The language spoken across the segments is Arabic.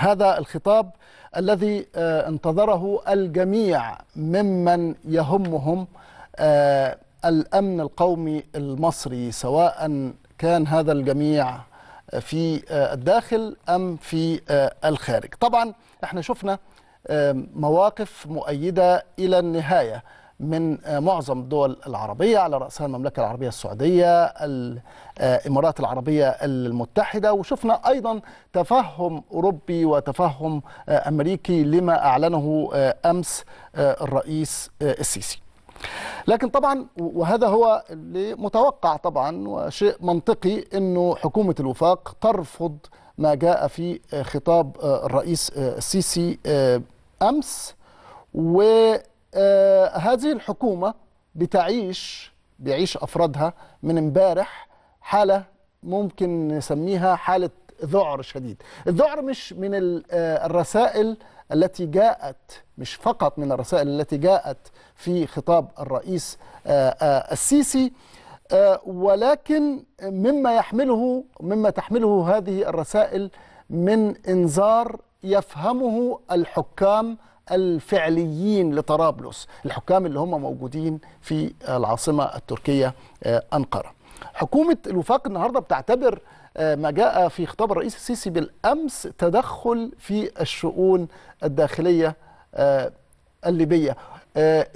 هذا الخطاب الذي آه، انتظره الجميع ممن يهمهم آه، الامن القومي المصري سواء كان هذا الجميع آه، في الداخل ام في الخارج. طبعا احنا شفنا مواقف مؤيده الى النهايه من آه، معظم الدول العربية على رأسها المملكة العربية السعودية آه، الإمارات العربية المتحدة وشفنا أيضا تفهم أوروبي وتفهم آه، أمريكي لما أعلنه أمس الرئيس السيسي لكن طبعا وهذا هو اللي متوقع طبعا وشيء منطقي انه حكومه الوفاق ترفض ما جاء في خطاب الرئيس السيسي امس و آه، هذه الحكومة بتعيش بيعيش أفرادها من امبارح حالة ممكن نسميها حالة ذعر شديد الذعر مش من آه، الرسائل التي جاءت مش فقط من الرسائل التي جاءت في خطاب الرئيس آه، السيسي ولكن مما يحمله مما تحمله هذه الرسائل من انذار يفهمه الحكام الفعليين لطرابلس الحكام اللي هم موجودين في العاصمة التركية آه، أنقرة حكومة الوفاق النهاردة بتعتبر آه، ما جاء في خطاب الرئيس السيسي بالأمس تدخل في الشؤون الداخلية آه، الليبية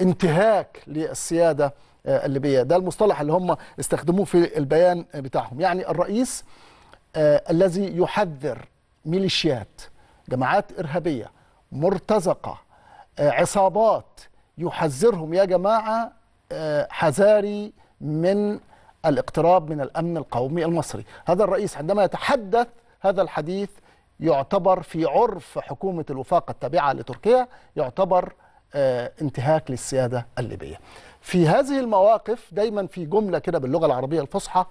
انتهاك للسيادة الليبية ده المصطلح اللي هم استخدموه في البيان بتاعهم يعني الرئيس الذي يحذر ميليشيات جماعات إرهابية مرتزقة آه، عصابات يحذرهم يا جماعة آه، حذاري من الاقتراب من الأمن القومي المصري هذا الرئيس عندما يتحدث هذا الحديث يعتبر في عرف حكومة الوفاق التابعة لتركيا يعتبر آه، انتهاك للسيادة الليبية في هذه المواقف دايما في جملة كده باللغة العربية الفصحى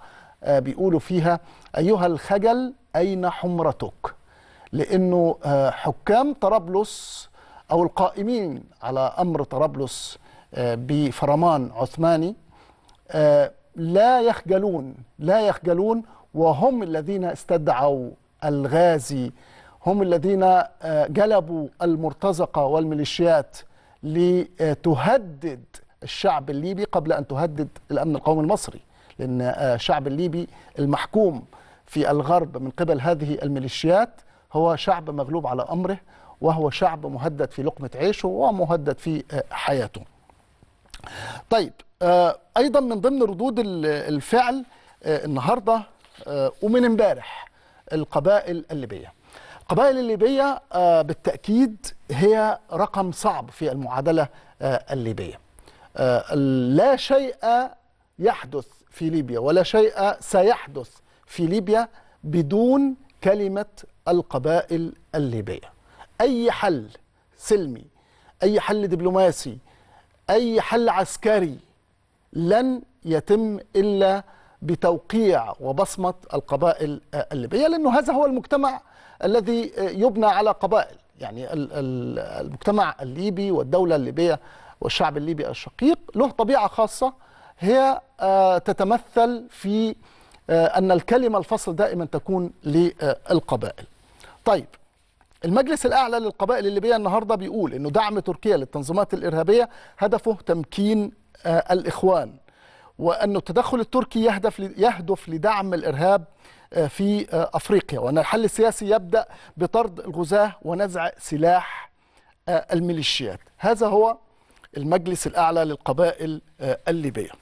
بيقولوا فيها أيها الخجل أين حمرتك لأنه حكام طرابلس أو القائمين على أمر طرابلس آه، بفرمان عثماني آه، لا يخجلون لا يخجلون وهم الذين استدعوا الغازي هم الذين آه، جلبوا المرتزقة والميليشيات لتهدد الشعب الليبي قبل أن تهدد الأمن القومي المصري لأن الشعب الليبي المحكوم في الغرب من قبل هذه الميليشيات هو شعب مغلوب على أمره وهو شعب مهدد في لقمة عيشه ومهدد في آه، حياته طيب آه، أيضا من ضمن ردود الفعل آه، النهاردة ومن امبارح القبائل الليبية القبائل الليبية بالتأكيد هي رقم صعب في المعادلة الليبية لا شيء يحدث في ليبيا ولا شيء سيحدث في ليبيا بدون كلمة القبائل الليبية اي حل سلمي اي حل دبلوماسي اي حل عسكري لن يتم الا بتوقيع وبصمه القبائل الليبيه لانه هذا هو المجتمع الذي يبنى على قبائل يعني المجتمع الليبي والدوله الليبيه والشعب الليبي الشقيق له طبيعه خاصه هي آه، تتمثل في آه، ان الكلمه الفصل دائما تكون للقبائل طيب المجلس الأعلى للقبائل الليبية النهاردة بيقول أنه دعم تركيا للتنظيمات الإرهابية هدفه تمكين آه، الإخوان وأن التدخل التركي يهدف يهدف لدعم الإرهاب آه، في آه، أفريقيا وأن الحل السياسي يبدأ بطرد الغزاة ونزع سلاح الميليشيات هذا هو المجلس الأعلى للقبائل الليبية